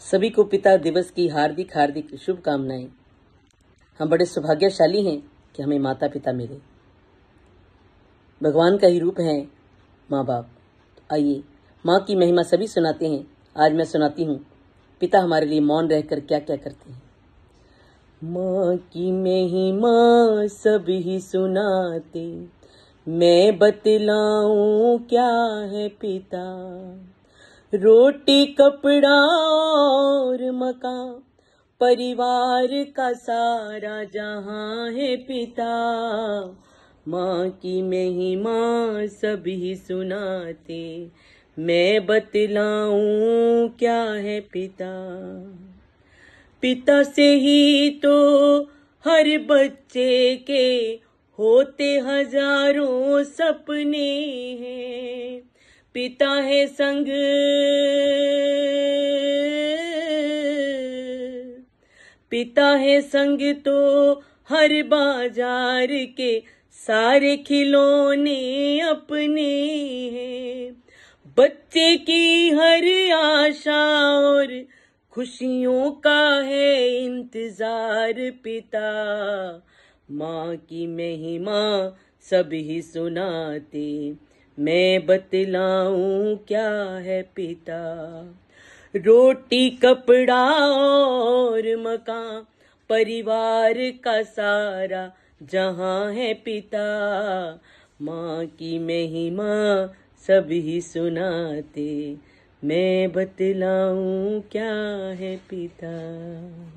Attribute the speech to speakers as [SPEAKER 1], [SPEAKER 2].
[SPEAKER 1] सभी को पिता दिवस की हार्दिक हार्दिक शुभकामनाएं हम बड़े सौभाग्यशाली हैं कि हमें माता पिता मिले भगवान का ही रूप है माँ बाप तो आइए माँ की महिमा सभी सुनाते हैं आज मैं सुनाती हूँ पिता हमारे लिए मौन रहकर क्या क्या करते हैं
[SPEAKER 2] माँ की महिमा सभी सुनाते मैं बतलाऊ क्या है पिता रोटी कपड़ा और मकान परिवार का सारा जहां है पिता माँ की महिमा सभी सुनाते मैं बतलाऊ क्या है पिता पिता से ही तो हर बच्चे के होते हजारों सपने हैं पिता है संग पिता है संग तो हर बाजार के सारे खिलौने अपने हैं बच्चे की हर आशा और खुशियों का है इंतजार पिता माँ की महिमा सभी सुनाते मैं बतलाऊं क्या है पिता रोटी कपड़ा और मकान परिवार का सारा जहाँ है पिता माँ की महिमा सभी सुनाते मैं बतलाऊं क्या है पिता